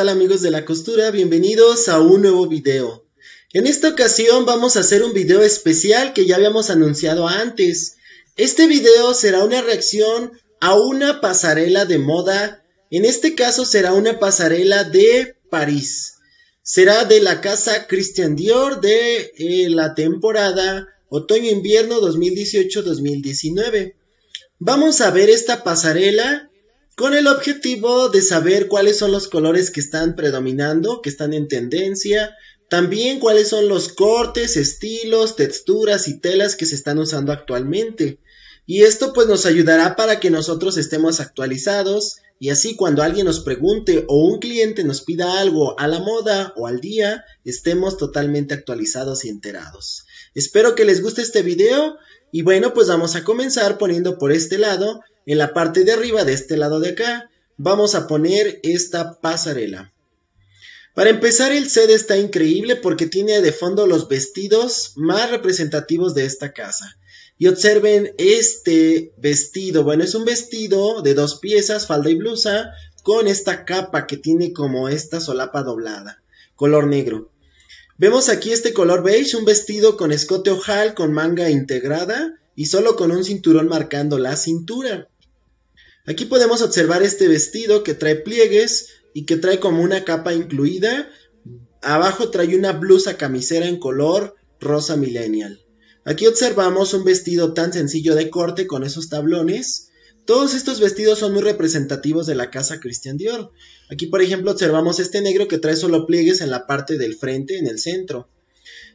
¡Hola amigos de la costura? Bienvenidos a un nuevo video. En esta ocasión vamos a hacer un video especial que ya habíamos anunciado antes. Este video será una reacción a una pasarela de moda, en este caso será una pasarela de París. Será de la casa Christian Dior de eh, la temporada otoño-invierno 2018-2019. Vamos a ver esta pasarela con el objetivo de saber cuáles son los colores que están predominando, que están en tendencia, también cuáles son los cortes, estilos, texturas y telas que se están usando actualmente. Y esto pues nos ayudará para que nosotros estemos actualizados y así cuando alguien nos pregunte o un cliente nos pida algo a la moda o al día, estemos totalmente actualizados y enterados. Espero que les guste este video y bueno pues vamos a comenzar poniendo por este lado en la parte de arriba, de este lado de acá, vamos a poner esta pasarela. Para empezar, el set está increíble porque tiene de fondo los vestidos más representativos de esta casa. Y observen este vestido. Bueno, es un vestido de dos piezas, falda y blusa, con esta capa que tiene como esta solapa doblada, color negro. Vemos aquí este color beige, un vestido con escote ojal, con manga integrada y solo con un cinturón marcando la cintura. Aquí podemos observar este vestido que trae pliegues y que trae como una capa incluida. Abajo trae una blusa camisera en color rosa millennial. Aquí observamos un vestido tan sencillo de corte con esos tablones. Todos estos vestidos son muy representativos de la casa Christian Dior. Aquí, por ejemplo, observamos este negro que trae solo pliegues en la parte del frente, en el centro.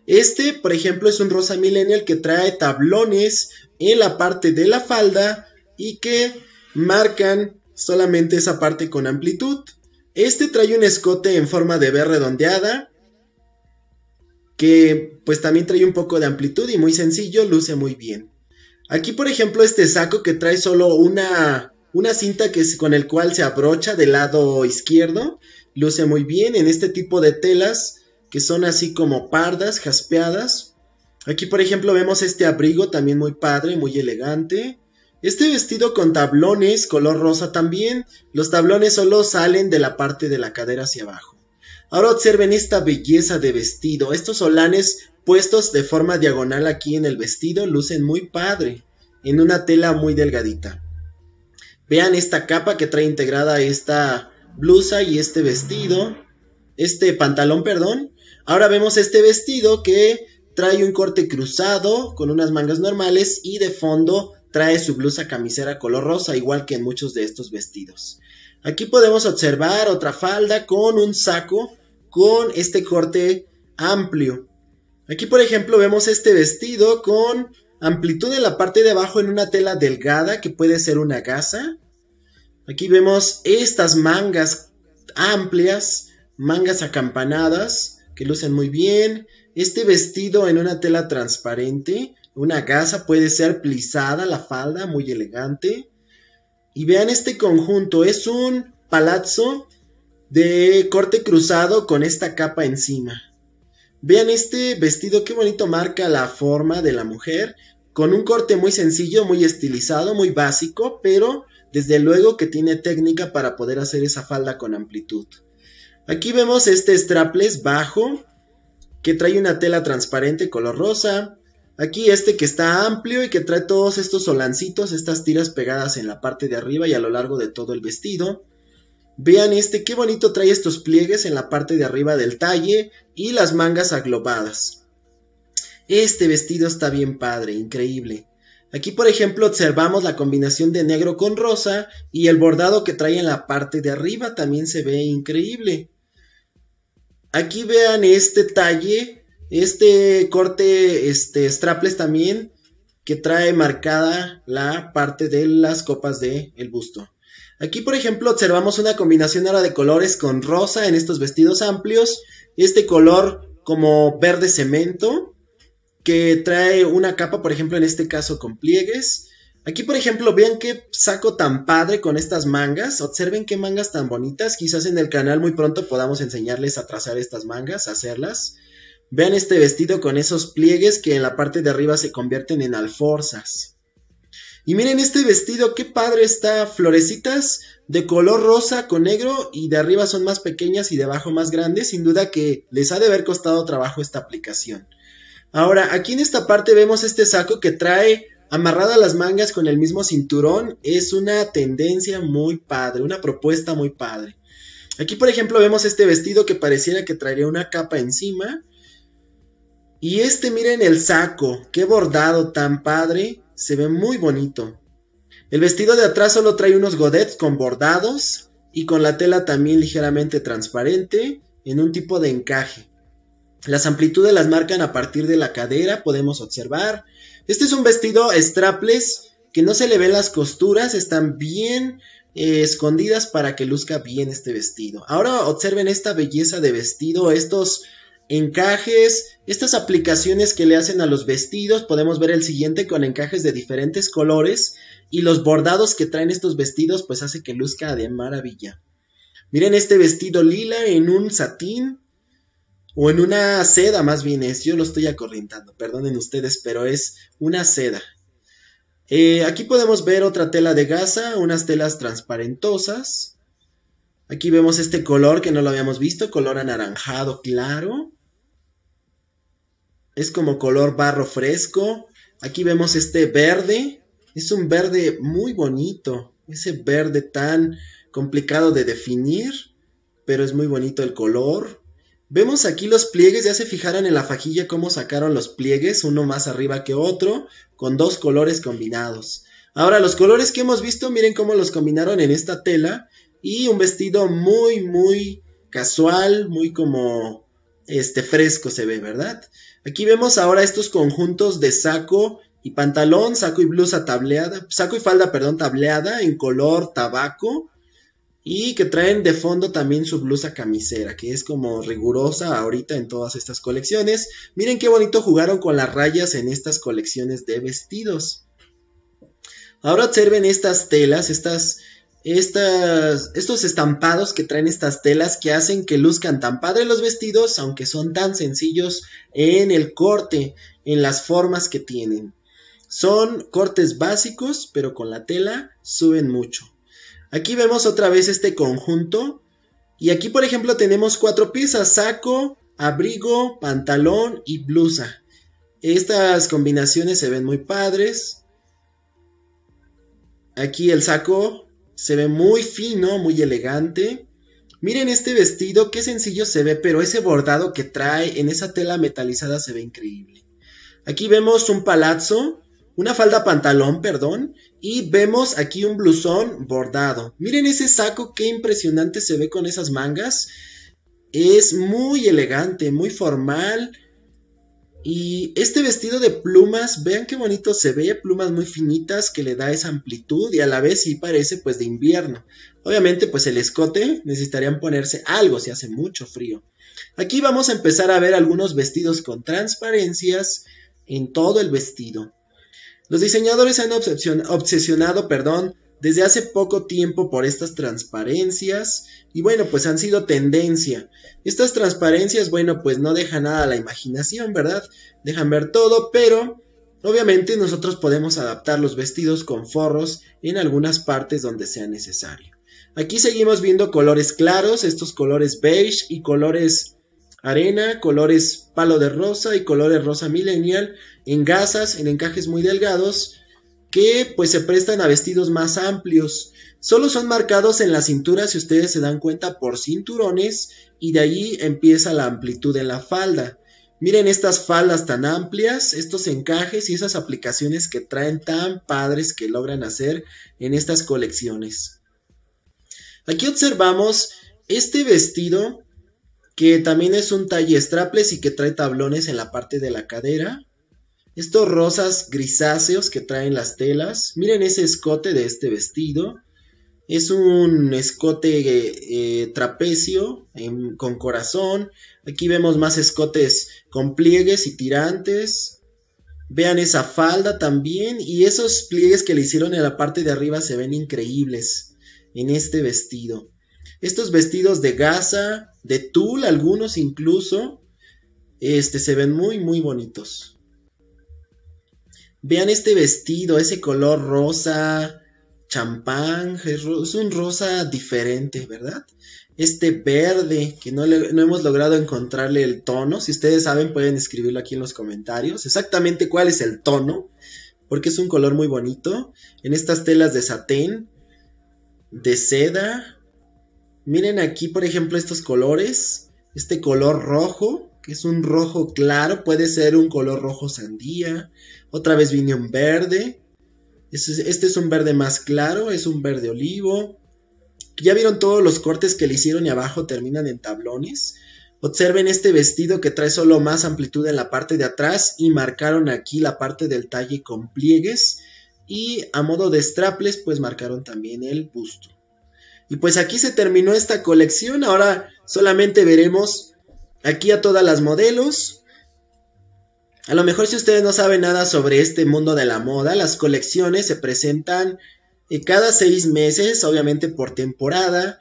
Este, por ejemplo, es un rosa millennial que trae tablones en la parte de la falda y que marcan solamente esa parte con amplitud. Este trae un escote en forma de B redondeada, que pues también trae un poco de amplitud y muy sencillo, luce muy bien. Aquí, por ejemplo, este saco que trae solo una, una cinta que con el cual se abrocha del lado izquierdo, luce muy bien en este tipo de telas que son así como pardas, jaspeadas. Aquí, por ejemplo, vemos este abrigo también muy padre, muy elegante. Este vestido con tablones color rosa también. Los tablones solo salen de la parte de la cadera hacia abajo. Ahora observen esta belleza de vestido. Estos solanes puestos de forma diagonal aquí en el vestido lucen muy padre, en una tela muy delgadita. Vean esta capa que trae integrada esta blusa y este vestido, este pantalón, perdón. Ahora vemos este vestido que trae un corte cruzado con unas mangas normales y de fondo Trae su blusa camisera color rosa, igual que en muchos de estos vestidos. Aquí podemos observar otra falda con un saco con este corte amplio. Aquí, por ejemplo, vemos este vestido con amplitud en la parte de abajo en una tela delgada que puede ser una gasa. Aquí vemos estas mangas amplias, mangas acampanadas que lucen muy bien. Este vestido en una tela transparente una casa puede ser plisada, la falda, muy elegante. Y vean este conjunto, es un palazzo de corte cruzado con esta capa encima. Vean este vestido, qué bonito marca la forma de la mujer, con un corte muy sencillo, muy estilizado, muy básico, pero desde luego que tiene técnica para poder hacer esa falda con amplitud. Aquí vemos este strapless bajo, que trae una tela transparente color rosa, Aquí este que está amplio y que trae todos estos solancitos, estas tiras pegadas en la parte de arriba y a lo largo de todo el vestido. Vean este, qué bonito trae estos pliegues en la parte de arriba del talle y las mangas aglobadas. Este vestido está bien padre, increíble. Aquí por ejemplo observamos la combinación de negro con rosa y el bordado que trae en la parte de arriba también se ve increíble. Aquí vean este talle este corte este, strapless también que trae marcada la parte de las copas del busto. Aquí, por ejemplo, observamos una combinación ahora de colores con rosa en estos vestidos amplios. Este color como verde cemento que trae una capa, por ejemplo, en este caso con pliegues. Aquí, por ejemplo, vean qué saco tan padre con estas mangas. Observen qué mangas tan bonitas. Quizás en el canal muy pronto podamos enseñarles a trazar estas mangas, a hacerlas. Vean este vestido con esos pliegues que en la parte de arriba se convierten en alforzas. Y miren este vestido, qué padre está, florecitas de color rosa con negro y de arriba son más pequeñas y de abajo más grandes, sin duda que les ha de haber costado trabajo esta aplicación. Ahora, aquí en esta parte vemos este saco que trae amarrada las mangas con el mismo cinturón, es una tendencia muy padre, una propuesta muy padre. Aquí, por ejemplo, vemos este vestido que pareciera que traería una capa encima y este, miren el saco, qué bordado tan padre, se ve muy bonito. El vestido de atrás solo trae unos godets con bordados y con la tela también ligeramente transparente en un tipo de encaje. Las amplitudes las marcan a partir de la cadera, podemos observar. Este es un vestido strapless que no se le ven las costuras, están bien eh, escondidas para que luzca bien este vestido. Ahora observen esta belleza de vestido, estos encajes, estas aplicaciones que le hacen a los vestidos, podemos ver el siguiente con encajes de diferentes colores y los bordados que traen estos vestidos pues hace que luzca de maravilla. Miren este vestido lila en un satín o en una seda más bien es, yo lo estoy acorrientando, perdonen ustedes, pero es una seda. Eh, aquí podemos ver otra tela de gasa, unas telas transparentosas. Aquí vemos este color que no lo habíamos visto, color anaranjado claro. Es como color barro fresco. Aquí vemos este verde. Es un verde muy bonito. Ese verde tan complicado de definir. Pero es muy bonito el color. Vemos aquí los pliegues, ya se fijaron en la fajilla cómo sacaron los pliegues, uno más arriba que otro, con dos colores combinados. Ahora, los colores que hemos visto, miren cómo los combinaron en esta tela. Y un vestido muy, muy casual, muy como este, fresco se ve, ¿verdad? Aquí vemos ahora estos conjuntos de saco y pantalón, saco y blusa tableada, saco y falda, perdón, tableada en color tabaco y que traen de fondo también su blusa camisera, que es como rigurosa ahorita en todas estas colecciones. Miren qué bonito jugaron con las rayas en estas colecciones de vestidos. Ahora observen estas telas, estas estos estampados que traen estas telas que hacen que luzcan tan padre los vestidos, aunque son tan sencillos en el corte, en las formas que tienen. Son cortes básicos, pero con la tela suben mucho. Aquí vemos otra vez este conjunto. Y aquí, por ejemplo, tenemos cuatro piezas, saco, abrigo, pantalón y blusa. Estas combinaciones se ven muy padres. Aquí el saco se ve muy fino, muy elegante. Miren este vestido, qué sencillo se ve, pero ese bordado que trae en esa tela metalizada se ve increíble. Aquí vemos un palazzo, una falda pantalón, perdón, y vemos aquí un blusón bordado. Miren ese saco, qué impresionante se ve con esas mangas. Es muy elegante, muy formal, y este vestido de plumas, vean qué bonito se ve, plumas muy finitas que le da esa amplitud y a la vez sí parece pues de invierno. Obviamente pues el escote necesitarían ponerse algo si hace mucho frío. Aquí vamos a empezar a ver algunos vestidos con transparencias en todo el vestido. Los diseñadores han obsesionado, perdón, desde hace poco tiempo por estas transparencias y bueno, pues han sido tendencia. Estas transparencias, bueno, pues no dejan nada a la imaginación, ¿verdad? Dejan ver todo, pero obviamente nosotros podemos adaptar los vestidos con forros en algunas partes donde sea necesario. Aquí seguimos viendo colores claros, estos colores beige y colores arena, colores palo de rosa y colores rosa millennial en gasas, en encajes muy delgados que pues se prestan a vestidos más amplios. Solo son marcados en la cintura, si ustedes se dan cuenta, por cinturones y de ahí empieza la amplitud en la falda. Miren estas faldas tan amplias, estos encajes y esas aplicaciones que traen tan padres que logran hacer en estas colecciones. Aquí observamos este vestido que también es un talle strapless y que trae tablones en la parte de la cadera. Estos rosas grisáceos que traen las telas. Miren ese escote de este vestido. Es un escote eh, trapecio con corazón. Aquí vemos más escotes con pliegues y tirantes. Vean esa falda también. Y esos pliegues que le hicieron en la parte de arriba se ven increíbles en este vestido. Estos vestidos de gasa, de tul, algunos incluso, este, se ven muy, muy bonitos. Vean este vestido, ese color rosa, champán, es un rosa diferente, ¿verdad? Este verde, que no, hemos logrado encontrarle el tono. Si ustedes saben, pueden escribirlo aquí en los comentarios. Exactamente cuál es el tono, porque es un color muy bonito. En estas telas de satén, de seda. Miren aquí, por ejemplo, estos colores. Este color rojo, que es un rojo claro, puede ser un color rojo sandía. Otra vez vino un verde. Este, este es un verde más claro, es un verde olivo. Ya vieron todos los cortes que le hicieron y abajo terminan en tablones. Observen este vestido que trae solo más amplitud en la parte de atrás y marcaron aquí la parte del talle con pliegues y a modo de straples pues marcaron también el busto. Y pues aquí se terminó esta colección, ahora solamente veremos aquí a todas las modelos. A lo mejor si ustedes no saben nada sobre este mundo de la moda, las colecciones se presentan eh, cada seis meses, obviamente por temporada.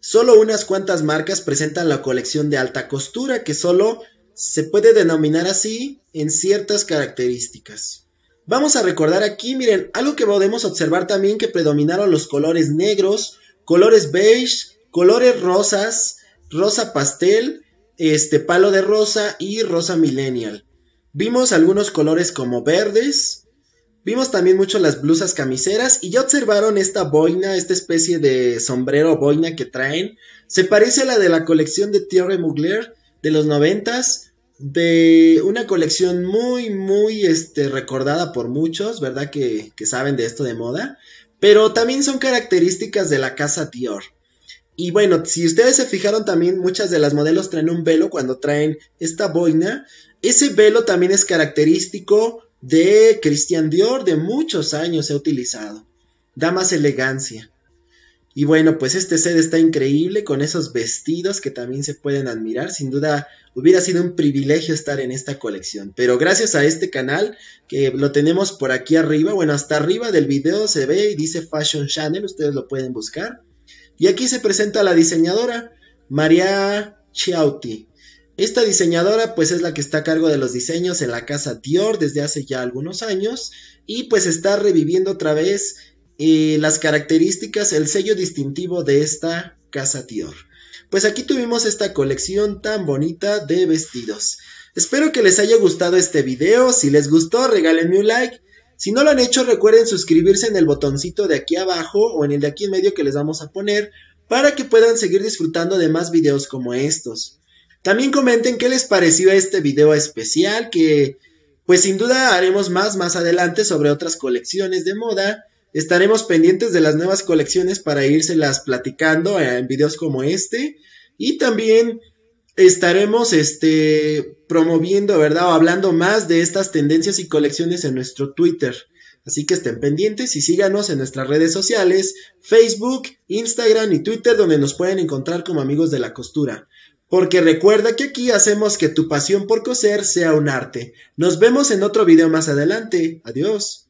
Solo unas cuantas marcas presentan la colección de alta costura, que solo se puede denominar así en ciertas características. Vamos a recordar aquí, miren, algo que podemos observar también que predominaron los colores negros, colores beige, colores rosas, rosa pastel, este Palo de Rosa y Rosa Millennial. Vimos algunos colores como verdes, vimos también mucho las blusas camiseras y ya observaron esta boina, esta especie de sombrero boina que traen. Se parece a la de la colección de Thierry Mugler de los noventas, de una colección muy, muy este, recordada por muchos, ¿verdad? Que, que saben de esto de moda. Pero también son características de la casa Dior. Y bueno, si ustedes se fijaron también, muchas de las modelos traen un velo cuando traen esta boina. Ese velo también es característico de Christian Dior, de muchos años se ha utilizado. Da más elegancia. Y bueno, pues este set está increíble con esos vestidos que también se pueden admirar. Sin duda hubiera sido un privilegio estar en esta colección. Pero gracias a este canal que lo tenemos por aquí arriba, bueno, hasta arriba del video se ve y dice Fashion Channel, ustedes lo pueden buscar. Y aquí se presenta la diseñadora María Chiauti. Esta diseñadora pues es la que está a cargo de los diseños en la casa Dior desde hace ya algunos años y pues está reviviendo otra vez eh, las características, el sello distintivo de esta casa Dior. Pues aquí tuvimos esta colección tan bonita de vestidos. Espero que les haya gustado este video, si les gustó regálenme un like si no lo han hecho, recuerden suscribirse en el botoncito de aquí abajo o en el de aquí en medio que les vamos a poner para que puedan seguir disfrutando de más videos como estos. También comenten qué les pareció este video especial que pues sin duda haremos más más adelante sobre otras colecciones de moda. Estaremos pendientes de las nuevas colecciones para las platicando en videos como este y también estaremos este, promoviendo, ¿verdad? O hablando más de estas tendencias y colecciones en nuestro Twitter. Así que estén pendientes y síganos en nuestras redes sociales, Facebook, Instagram y Twitter, donde nos pueden encontrar como amigos de la costura. Porque recuerda que aquí hacemos que tu pasión por coser sea un arte. Nos vemos en otro video más adelante. Adiós.